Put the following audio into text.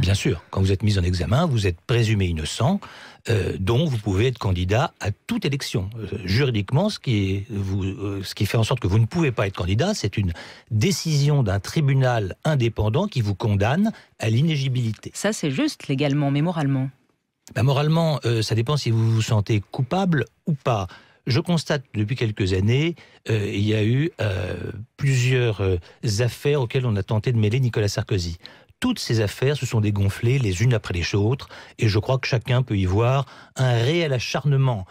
Bien hein. sûr, quand vous êtes mis en examen, vous êtes présumé innocent, euh, dont vous pouvez être candidat à toute élection. Euh, juridiquement, euh, ce qui, fait en sorte que vous ne pouvez pas être candidat, c'est une décision d'un tribunal indépendant qui vous condamne à l'inégibilité. Ça, c'est juste légalement, mais moralement bah, Moralement, ça dépend si vous vous sentez coupable ou pas je constate depuis quelques années, euh, il y a eu euh, plusieurs euh, affaires auxquelles on a tenté de mêler Nicolas Sarkozy. Toutes ces affaires se sont dégonflées les unes après les autres, et je crois que chacun peut y voir un réel acharnement